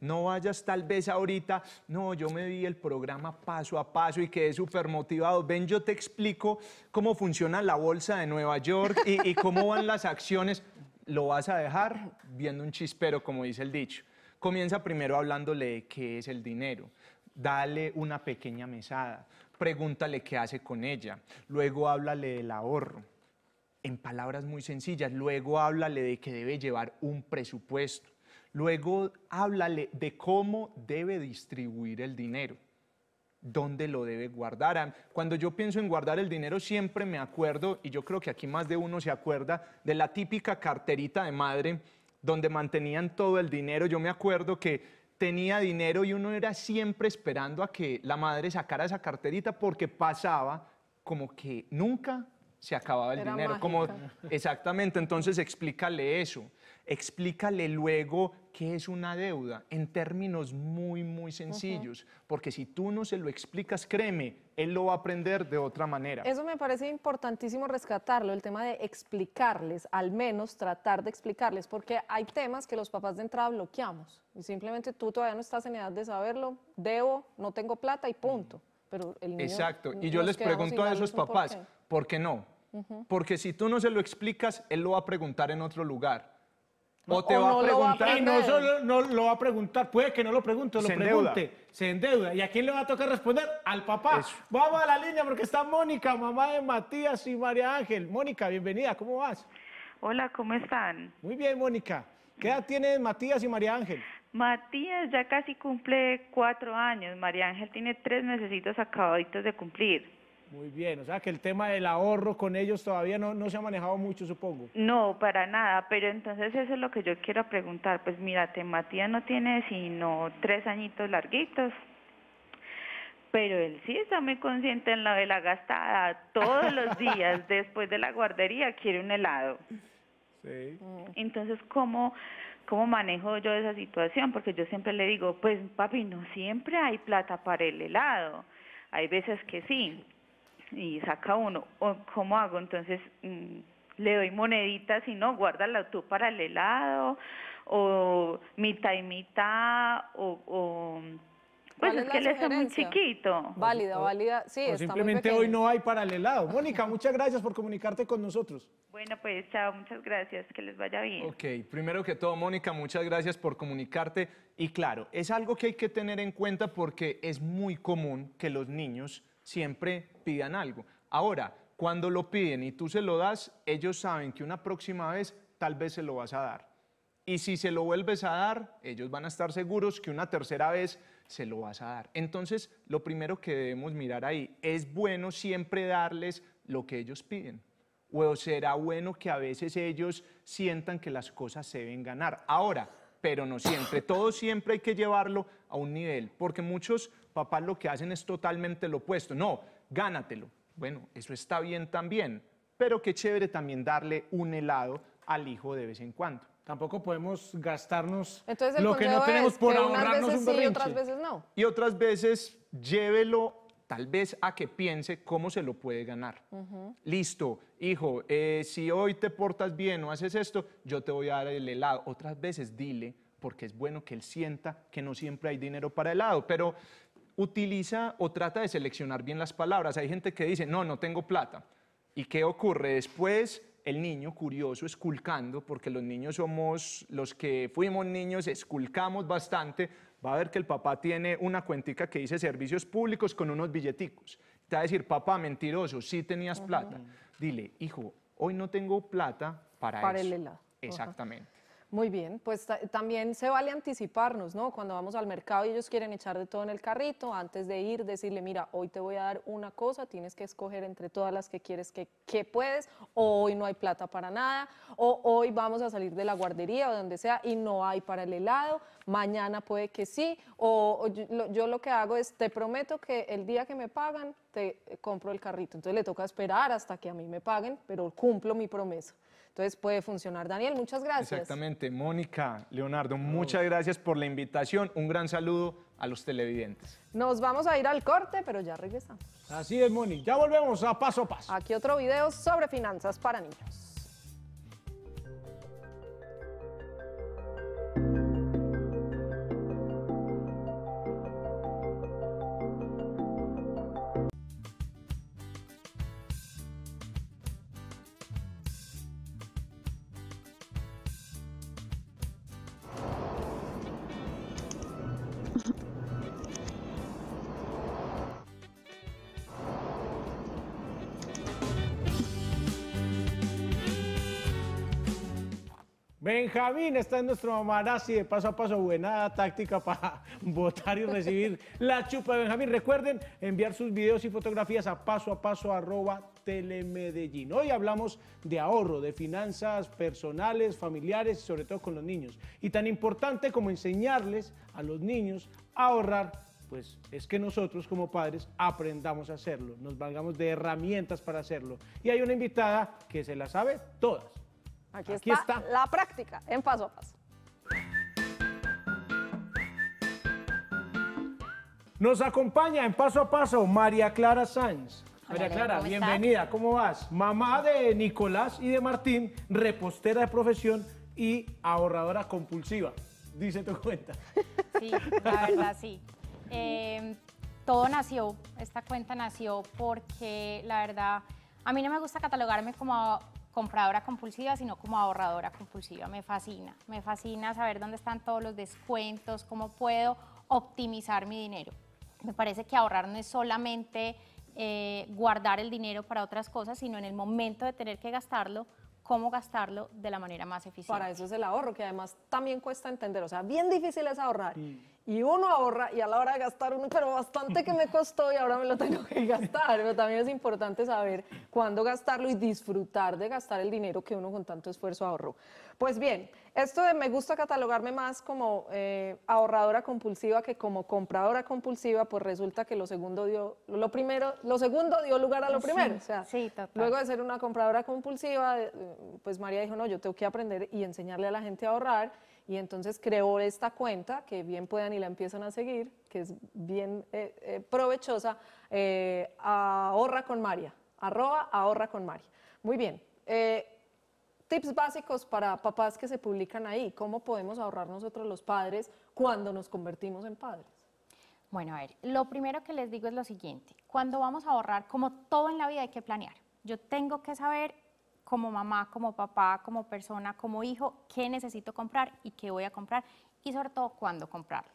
[SPEAKER 3] No vayas tal vez ahorita, no, yo me vi el programa paso a paso y quedé súper motivado. Ven, yo te explico cómo funciona la bolsa de Nueva York y, cómo van las acciones. Lo vas a dejar viendo un chispero, como dice el dicho. Comienza primero hablándole de qué es el dinero. Dale una pequeña mesada. Pregúntale qué hace con ella. Luego háblale del ahorro en palabras muy sencillas. Luego háblale de que debe llevar un presupuesto. Luego háblale de cómo debe distribuir el dinero, dónde lo debe guardar. Cuando yo pienso en guardar el dinero siempre me acuerdo, y yo creo que aquí más de uno se acuerda, de la típica carterita de madre donde mantenían todo el dinero. Yo me acuerdo que tenía dinero y uno era siempre esperando a que la madre sacara esa carterita porque pasaba como que nunca se acababa el dinero. exactamente, entonces explícale eso. Explícale luego qué es una deuda en términos muy, muy sencillos, porque si tú no se lo explicas, créeme, él lo va a aprender de otra manera. Eso
[SPEAKER 2] me parece importantísimo rescatarlo, el tema de explicarles, al menos tratar de explicarles, porque hay temas que los papás de entrada bloqueamos y simplemente tú todavía no estás en edad de saberlo, debo, no tengo plata y punto. Mm. Pero Exacto, y yo les pregunto a esos papás,
[SPEAKER 3] ¿por qué, no? Porque si tú no se lo explicas, él lo va a preguntar en otro lugar o te va a preguntar. no solo
[SPEAKER 1] no lo va a preguntar, puede que no lo pregunte, lo se pregunte. Endeuda. Se endeuda. ¿Y a quién le va a tocar responder? Al papá. Vamos a la línea porque está Mónica, mamá de Matías y María Ángel. Mónica, bienvenida, ¿cómo vas?
[SPEAKER 4] Hola, ¿cómo están? Muy bien, Mónica. ¿Qué edad tienen Matías y María Ángel? Matías ya casi cumple cuatro años. María Ángel tiene tres necesitos acabaditos de cumplir.
[SPEAKER 1] Muy bien, o sea que el tema del ahorro con ellos todavía no, se ha manejado mucho, supongo.
[SPEAKER 4] No, para nada, pero entonces eso es lo que yo quiero preguntar. Pues mira, Matías no tiene sino tres añitos larguitos, pero él sí está muy consciente en la de la gastada. Todos los días después de la guardería quiere un helado. Sí. Entonces, ¿cómo, ¿cómo manejo yo esa situación? Porque yo siempre le digo, pues papi, no siempre hay plata para el helado. Hay veces que sí, y saca uno. ¿O ¿Cómo hago? Entonces mm, le doy moneditas y no, guárdala tú para el helado, o mitad y mitad, o... o pues es, que él es muy chiquito. Válida, válida. Sí, o simplemente hoy
[SPEAKER 1] no hay para el helado. Mónica, muchas gracias por comunicarte con nosotros.
[SPEAKER 4] Bueno, pues chao, muchas gracias, que les vaya bien. Ok,
[SPEAKER 3] primero que todo, Mónica, muchas gracias por comunicarte. Y claro, es algo que hay que tener en cuenta porque es muy común que los niños siempre pidan algo. Ahora, cuando lo piden y tú se lo das, ellos saben que una próxima vez tal vez se lo vas a dar. Y si se lo vuelves a dar, ellos van a estar seguros que una tercera vez se lo vas a dar. Entonces, lo primero que debemos mirar ahí, es bueno siempre darles lo que ellos piden. O será bueno que a veces ellos sientan que las cosas se deben ganar. Ahora, pero no siempre. Todo siempre hay que llevarlo a un nivel, porque muchos papás lo que hacen es totalmente lo opuesto. No, gánatelo. Bueno, eso está bien también, pero qué chévere también darle un helado al hijo de vez en cuando. Tampoco podemos gastarnos
[SPEAKER 2] lo que no tenemos por
[SPEAKER 3] ahorrarnos un y otras veces no. Y otras veces llévelo tal vez a que piense cómo se lo puede ganar. Listo, hijo, eh, si hoy te portas bien o haces esto, yo te voy a dar el helado. Otras veces dile, porque es bueno que él sienta que no siempre hay dinero para helado, pero utiliza o trata de seleccionar bien las palabras. Hay gente que dice, no, no tengo plata. ¿Y qué ocurre después? El niño curioso esculcando, porque los niños somos los que fuimos niños, esculcamos bastante, va a ver que el papá tiene una cuentica que dice servicios públicos con unos billeticos. Te va a decir, papá, mentiroso, sí tenías plata. Dile, hijo, hoy no tengo plata para, para el helado. Exactamente.
[SPEAKER 2] Muy bien, pues también se vale anticiparnos, ¿no? Cuando vamos al mercado y ellos quieren echar de todo en el carrito, antes de ir, decirle, mira, hoy te voy a dar una cosa, tienes que escoger entre todas las que quieres que, puedes, o hoy no hay plata para nada, o hoy vamos a salir de la guardería o donde sea y no hay para el helado, mañana puede que sí, o, yo lo que hago es, te prometo que el día que me pagan, te eh, compro el carrito. Entonces le toca esperar hasta que a mí me paguen, pero cumplo mi promesa. Entonces puede funcionar. Daniel, muchas gracias. Exactamente.
[SPEAKER 3] Mónica, Leonardo, muchas gracias por la invitación. Un gran saludo a los televidentes.
[SPEAKER 2] Nos vamos a ir al corte, pero ya regresamos.
[SPEAKER 3] Así es, Mónica. Ya volvemos a paso a paso.
[SPEAKER 2] Aquí otro video sobre finanzas para niños.
[SPEAKER 1] Benjamín está en nuestro mamarazzi de paso a paso. Buena táctica para votar y recibir la chupa de Benjamín. Recuerden enviar sus videos y fotografías a paso a paso arroba telemedellín. Hoy hablamos de ahorro, de finanzas personales, familiares y sobre todo con los niños. Y tan importante como enseñarles a los niños a ahorrar pues es que nosotros como padres aprendamos a hacerlo, nos valgamos de herramientas para hacerlo. Y hay una invitada que se la sabe todas.
[SPEAKER 2] Aquí, está, la práctica en paso a paso.
[SPEAKER 1] Nos acompaña en paso a paso María Clara Sáenz. María Clara, bienvenida, ¿cómo vas? Mamá de Nicolás y de Martín, repostera de profesión y ahorradora compulsiva. Dice tu cuenta.
[SPEAKER 4] Sí,
[SPEAKER 6] la verdad sí. Em, todo nació, esta cuenta nació porque la verdad, a mí no me gusta catalogarme como compradora compulsiva, sino como ahorradora compulsiva. Me fascina, me fascina saber dónde están todos los descuentos, cómo puedo optimizar mi dinero. Me parece que ahorrar no es solamente eh, guardar el dinero para otras cosas, sino en el momento de tener que gastarlo, cómo gastarlo de la manera más eficiente. Para eso es el ahorro,
[SPEAKER 2] que además también cuesta entender, o sea, bien difícil es ahorrar. Mm y uno ahorra y a la hora de gastar uno, pero bastante que me costó y ahora me lo tengo que gastar, pero también es importante saber cuándo gastarlo y disfrutar de gastar el dinero que uno con tanto esfuerzo ahorró. Pues bien, esto de me gusta catalogarme más como eh, ahorradora compulsiva que como compradora compulsiva, pues resulta que lo segundo dio, lo primero, lo segundo dio lugar a lo primero. O sea, luego de ser una compradora compulsiva, eh, pues María dijo, no, yo tengo que aprender y enseñarle a la gente a ahorrar y entonces creó esta cuenta, que bien puedan y la empiezan a seguir, que es bien eh, eh, provechosa, eh, ahorra con María, arroba ahorra con María. Muy bien, tips básicos para papás que se publican ahí, ¿cómo podemos ahorrar nosotros los padres cuando nos
[SPEAKER 6] convertimos en padres? Bueno, a ver, lo primero que les digo es lo siguiente, cuando vamos a ahorrar, como todo en la vida hay que planear, yo tengo que saber como mamá, como papá, como persona, como hijo, qué necesito comprar y qué voy a comprar y sobre todo cuándo comprarlo.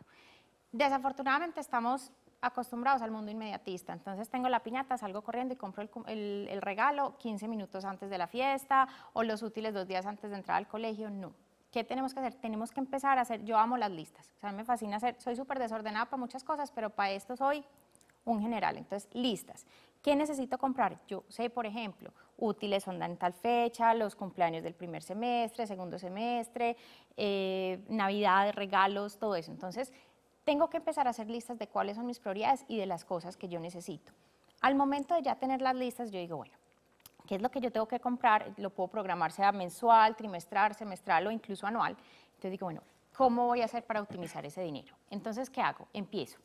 [SPEAKER 6] Desafortunadamente estamos acostumbrados al mundo inmediatista, entonces tengo la piñata, salgo corriendo y compro el, regalo 15 minutos antes de la fiesta o los útiles dos días antes de entrar al colegio, no. ¿Qué tenemos que hacer? Tenemos que empezar a hacer, yo amo las listas, o sea, me fascina hacer, soy súper desordenada para muchas cosas, pero para esto soy un general, entonces listas. ¿Qué necesito comprar? Yo sé, por ejemplo, útiles son en tal fecha, los cumpleaños del primer semestre, segundo semestre, eh, Navidad, regalos, todo eso. Entonces, tengo que empezar a hacer listas de cuáles son mis prioridades y de las cosas que yo necesito. Al momento de ya tener las listas, yo digo, bueno, ¿qué es lo que yo tengo que comprar? Lo puedo programar sea mensual, trimestral, semestral o incluso anual. Entonces digo, bueno, ¿cómo voy a hacer para optimizar ese dinero? Entonces, ¿qué hago? Empiezo.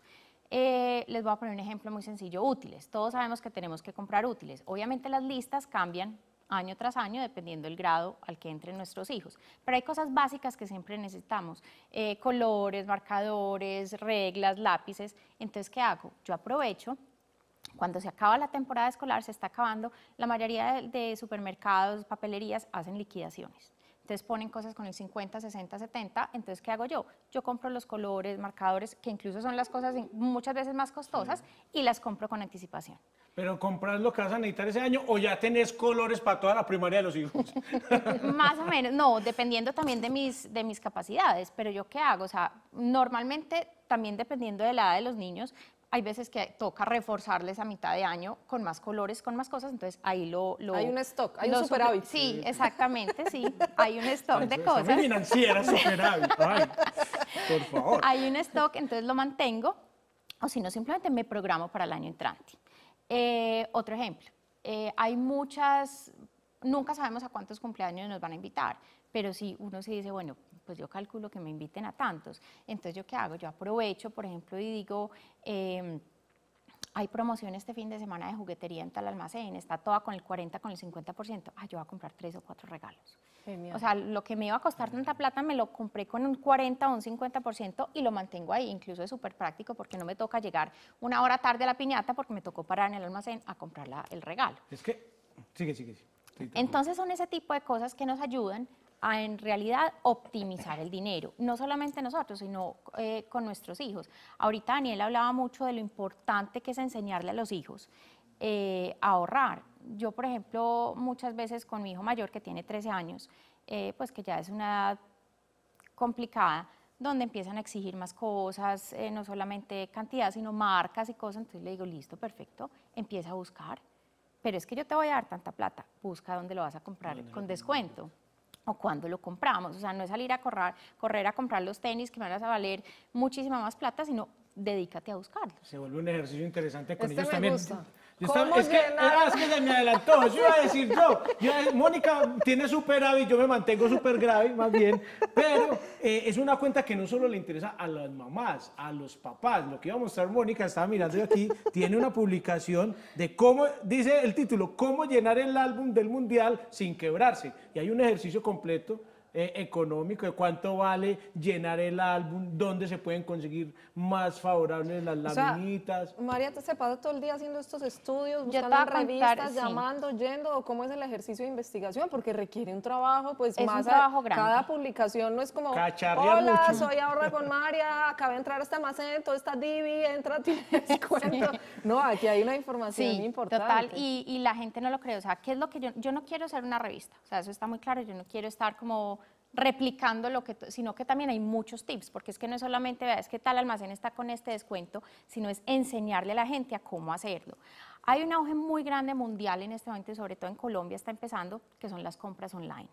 [SPEAKER 6] Eh, les voy a poner un ejemplo muy sencillo, útiles. Todos sabemos que tenemos que comprar útiles. Obviamente las listas cambian año tras año, dependiendo del grado al que entren nuestros hijos. Pero hay cosas básicas que siempre necesitamos, eh, colores, marcadores, reglas, lápices. Entonces, ¿qué hago? Yo aprovecho, cuando se acaba la temporada escolar, se está acabando, la mayoría de supermercados, papelerías hacen liquidaciones. Ustedes ponen cosas con el 50, 60, 70. Entonces, ¿qué hago yo? Yo compro los colores, marcadores, que incluso son las cosas muchas veces más costosas, y las compro con anticipación.
[SPEAKER 1] Pero compras lo que vas a necesitar ese año o ya tenés colores para toda la primaria de los hijos.
[SPEAKER 6] Más o menos, no, dependiendo también de mis, de mis capacidades. Pero yo qué hago, o sea, normalmente también dependiendo de la edad de los niños, hay veces que toca reforzarles a mitad de año con más colores, con más cosas, entonces ahí lo... hay un stock, hay un superávit. sí, exactamente, sí, hay un stock de cosas. financiera superávit, ay, por favor. Hay un stock, entonces lo mantengo, o si no, simplemente me programo para el año entrante. Eh, otro ejemplo, eh, hay muchas, nunca sabemos a cuántos cumpleaños nos van a invitar, pero si uno se dice, bueno, pues yo calculo que me inviten a tantos. Entonces, ¿yo qué hago? Yo aprovecho, por ejemplo, y digo... Em, hay promoción este fin de semana de juguetería en tal almacén, está toda con el 40, con el 50%, ah, yo voy a comprar tres o cuatro regalos. O sea, lo que me iba a costar tanta plata me lo compré con un 40 o un 50% y lo mantengo ahí, incluso es súper práctico porque no me toca llegar una hora tarde a la piñata porque me tocó parar en el almacén a comprar el regalo.
[SPEAKER 1] Es que, sigue, sigue. sigue. Entonces
[SPEAKER 6] son ese tipo de cosas que nos ayudan a en realidad optimizar el dinero, no solamente nosotros, sino eh, con nuestros hijos. Ahorita Daniel hablaba mucho de lo importante que es enseñarle a los hijos eh, a ahorrar. Yo, por ejemplo, muchas veces con mi hijo mayor que tiene 13 años, eh, pues que ya es una edad complicada, donde empiezan a exigir más cosas, no solamente cantidad, sino marcas y cosas, entonces le digo, listo, perfecto, empieza a buscar. Pero es que yo te voy a dar tanta plata, busca dónde lo vas a comprar con descuento cuando lo compramos. O sea, no es salir a correr, correr a comprar los tenis que me van a valer muchísima más plata, sino dedícate a buscarlos.
[SPEAKER 1] Se vuelve un ejercicio interesante con ellos también es, que, es, que, me adelantó. Yo iba a decir yo. Mónica tiene y yo me mantengo super grave, más bien. Pero eh, es una cuenta que no solo le interesa a las mamás, a los papás. Lo que iba a mostrar Mónica, estaba mirando aquí, tiene una publicación de cómo, dice el título, cómo llenar el álbum del mundial sin quebrarse. Y hay un ejercicio completo eh, económico, de cuánto vale llenar el álbum, dónde se pueden conseguir más favorables las
[SPEAKER 2] María, ¿te se pasa todo el día haciendo estos estudios, buscando revistas, llamando, yendo? ¿O cómo es el ejercicio de investigación? Porque requiere un trabajo, pues más. Cada publicación no es como. Hola, soy ahorra con María, acaba de entrar
[SPEAKER 6] este esta almacén, todo está Divi, entra, tienes
[SPEAKER 2] cuento. No, aquí hay una información importante. Total, y,
[SPEAKER 6] la gente no lo cree. O sea, ¿qué es lo que yo. Yo no quiero ser una revista. O sea, eso está muy claro. Yo no quiero estar como replicando lo que, sino que también hay muchos tips, porque es que no es solamente, es que tal almacén está con este descuento, sino es enseñarle a la gente a cómo hacerlo. Hay un auge muy grande mundial en este momento, sobre todo en Colombia está empezando, que son las compras online.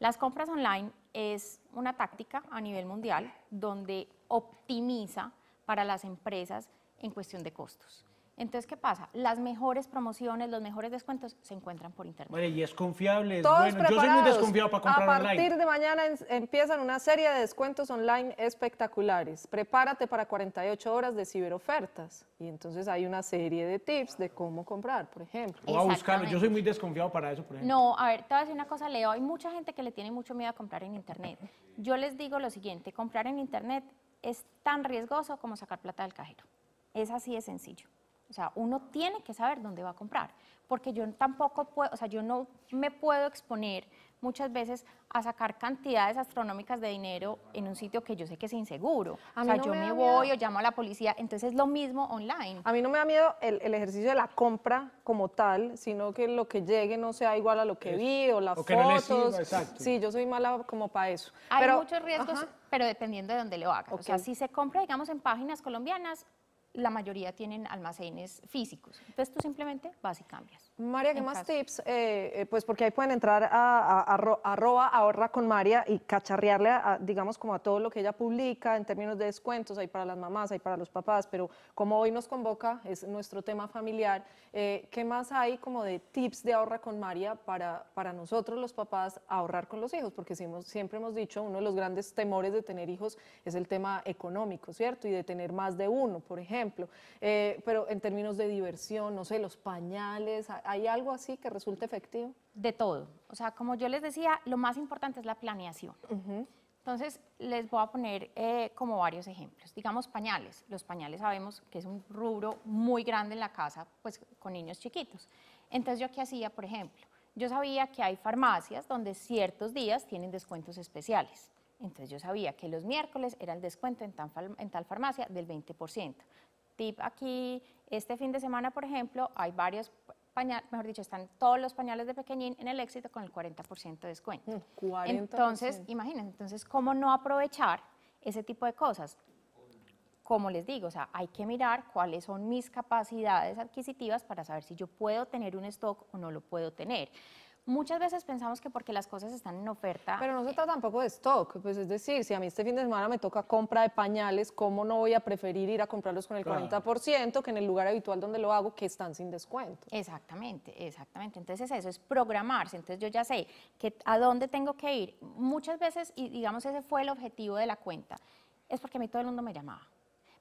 [SPEAKER 6] Las compras online es una táctica a nivel mundial donde optimiza para las empresas en cuestión de costos. Entonces, ¿qué pasa? Las mejores promociones, los mejores descuentos se encuentran por internet.
[SPEAKER 1] Bueno, y es confiable. bueno, Yo soy muy desconfiado para comprar online. A partir de
[SPEAKER 2] mañana empiezan una serie de descuentos online espectaculares. Prepárate para 48 horas de ciberofertas. Y entonces hay una serie de tips de
[SPEAKER 6] cómo comprar, por ejemplo. O a buscarlo. Yo soy
[SPEAKER 1] muy desconfiado para eso, por ejemplo.
[SPEAKER 6] No, a ver, te voy a decir una cosa, Leo. Hay mucha gente que le tiene mucho miedo a comprar en internet. Yo les digo lo siguiente, comprar en internet es tan riesgoso como sacar plata del cajero. Es así de sencillo. O sea, uno tiene que saber dónde va a comprar, porque yo tampoco puedo, o sea, yo no me puedo exponer muchas veces a sacar cantidades astronómicas de dinero en un sitio que yo sé que es inseguro. o sea, yo me, voy o llamo a la policía. Entonces es lo mismo online. A mí no me da
[SPEAKER 2] miedo el, ejercicio de la compra como tal, sino que lo que llegue no sea igual a lo que vi o las fotos. Sí, yo
[SPEAKER 6] soy mala como para eso. Hay muchos riesgos, pero dependiendo de dónde lo haga. O sea, si se compra, digamos, en páginas colombianas, la mayoría tienen almacenes físicos. Entonces tú simplemente vas y cambias. María, ¿qué más
[SPEAKER 2] tips? Eh, eh, pues porque ahí pueden entrar a, arroba ahorra con María y cacharrearle, digamos, como a todo lo que ella publica en términos de descuentos, hay para las mamás, hay para los papás, pero como hoy nos convoca, es nuestro tema familiar, eh, ¿qué más hay como de tips de ahorra con María para, para nosotros los papás ahorrar con los hijos? Porque siempre hemos dicho, uno de los grandes temores de tener hijos es el tema económico, ¿cierto? Y de tener más de uno, por ejemplo. pero en términos de diversión, no sé, los pañales, ¿Hay algo así que resulte efectivo? De todo. O sea, como yo
[SPEAKER 6] les decía, lo más importante es la planeación. Entonces, les voy a poner eh, como varios ejemplos. Digamos pañales. Los pañales sabemos que es un rubro muy grande en la casa, pues con niños chiquitos. Entonces, ¿yo qué hacía, por ejemplo? Yo sabía que hay farmacias donde ciertos días tienen descuentos especiales. Entonces yo sabía que los miércoles era el descuento en, en tal farmacia del 20% tip aquí, este fin de semana, por ejemplo, hay varios mejor dicho, están todos los pañales de pequeñín en el éxito con el 40% de descuento. Mm,
[SPEAKER 2] entonces,
[SPEAKER 6] imagínense, entonces, ¿cómo no aprovechar ese tipo de cosas? Como les digo, o sea, hay que mirar cuáles son mis capacidades adquisitivas para saber si yo puedo tener un stock o no lo puedo tener. Muchas veces pensamos que porque las cosas están en oferta. Pero
[SPEAKER 2] no se trata tampoco de stock, pues es decir, si a mí este fin de semana me toca compra de pañales,
[SPEAKER 6] ¿cómo no voy a preferir ir a comprarlos con el 40% que en el lugar habitual donde lo hago que están sin descuento? Exactamente, exactamente. Entonces eso es programarse, entonces yo ya sé que a dónde tengo que ir. Muchas veces, y digamos ese fue el objetivo de la cuenta, es porque a mí todo el mundo me llamaba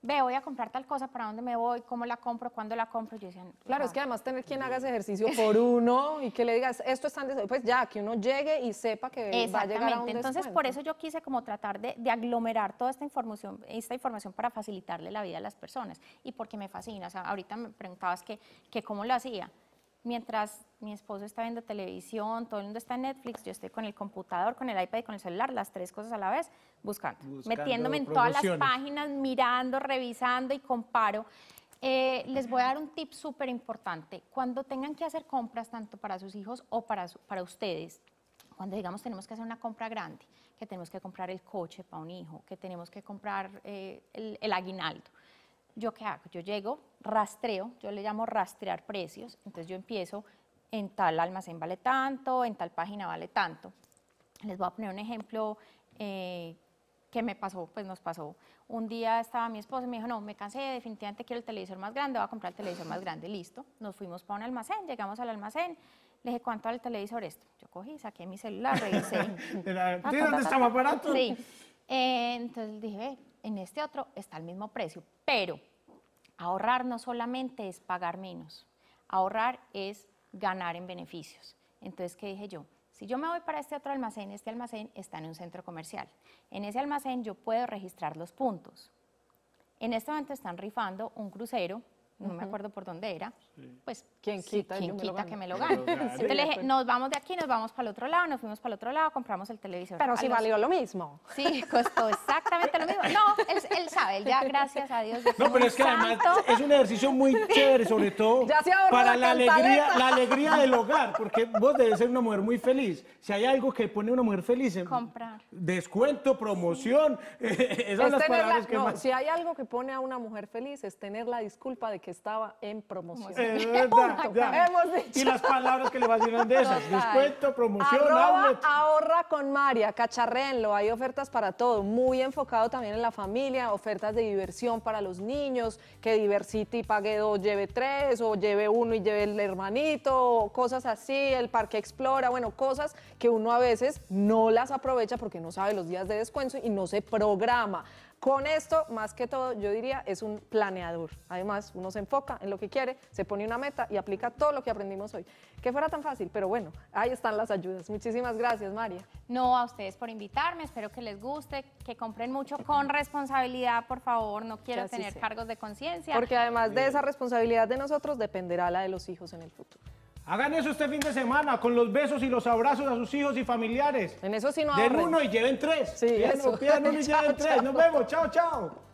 [SPEAKER 6] ve, voy a comprar tal cosa, ¿para dónde me voy? ¿Cómo la compro? ¿Cuándo la compro? Yo claro, es que
[SPEAKER 2] además tener quien haga ese ejercicio por uno y que le digas, esto es tan... pues ya, que uno llegue y sepa que va a llegar a un Entonces, por eso
[SPEAKER 6] yo quise como tratar de, de, aglomerar toda esta información, esta información para facilitarle la vida a las personas y porque me fascina. O sea, ahorita me preguntabas que, que cómo lo hacía mientras mi esposo está viendo televisión, todo el mundo está en Netflix, yo estoy con el computador, con el iPad y con el celular, las tres cosas a la vez, buscando, metiéndome en todas las páginas, mirando, revisando y comparo. Eh, les voy a dar un tip súper importante. Cuando tengan que hacer compras tanto para sus hijos o para, para ustedes, cuando digamos tenemos que hacer una compra grande, que tenemos que comprar el coche para un hijo, que tenemos que comprar eh, el aguinaldo, ¿yo qué hago? Yo llego, rastreo, yo le llamo rastrear precios, entonces yo empiezo en tal almacén vale tanto, en tal página vale tanto. Les voy a poner un ejemplo eh, que me pasó, pues nos pasó. Un día estaba mi esposo y me dijo, no, me cansé, definitivamente quiero el televisor más grande, voy a comprar el televisor más grande, listo. Nos fuimos para un almacén, llegamos al almacén, le dije, ¿cuánto vale el televisor esto? Yo cogí, saqué mi celular, revisé.
[SPEAKER 1] Ah, dónde está más barato? Sí.
[SPEAKER 6] Eh, entonces dije, en este otro está el mismo precio, pero Ahorrar no solamente es pagar menos, ahorrar es ganar en beneficios. Entonces, ¿qué dije yo? Si yo me voy para este otro almacén, este almacén está en un centro comercial. En ese almacén yo puedo registrar los puntos. En este momento están rifando un crucero no me acuerdo por dónde era, pues ¿quién quita, que me lo gane? Entonces le dije, nos vamos de aquí, nos vamos para el otro lado, nos fuimos para el otro lado, compramos el televisor. Pero si valió lo mismo. Sí, costó exactamente lo mismo. No, él, sabe, él ya, gracias a Dios. No, pero es que además
[SPEAKER 1] es un ejercicio muy chévere, sobre todo para la, alegría, la alegría del hogar, porque vos debes ser una mujer muy feliz. Si hay algo que pone una mujer feliz, en comprar. Descuento, promoción, esas son las palabras que no, Si
[SPEAKER 2] hay algo que pone a una mujer feliz es tener la disculpa de que estaba en promoción. y las
[SPEAKER 1] palabras que le valieron de esas, descuento, promoción,
[SPEAKER 2] Ahorra con María, cacharrenlo, hay ofertas para todo, muy enfocado también en la familia, ofertas de diversión para los niños, que Diversity pague dos, lleve tres, o lleve uno y lleve el hermanito, cosas así, el Parque Explora, bueno, cosas que uno a veces no las aprovecha porque no sabe los días de descuento y no se programa. Con esto, más que todo, yo diría, es un planeador. Además, uno se enfoca en lo que quiere, se pone una meta y aplica todo lo que aprendimos hoy. Que fuera tan fácil, pero bueno, ahí están las ayudas. Muchísimas gracias, María.
[SPEAKER 6] No, a ustedes por invitarme, espero que les guste, que compren mucho con responsabilidad, por favor, no quiero tener cargos de conciencia. Porque además de esa
[SPEAKER 2] responsabilidad de nosotros dependerá la de los hijos en el futuro.
[SPEAKER 1] Hagan eso este fin de semana con los besos y los abrazos a sus hijos y familiares. En eso sí no Den uno y lleven tres. Sí, Pidan eso. uno, y lleven tres. Nos vemos. Chao, chao.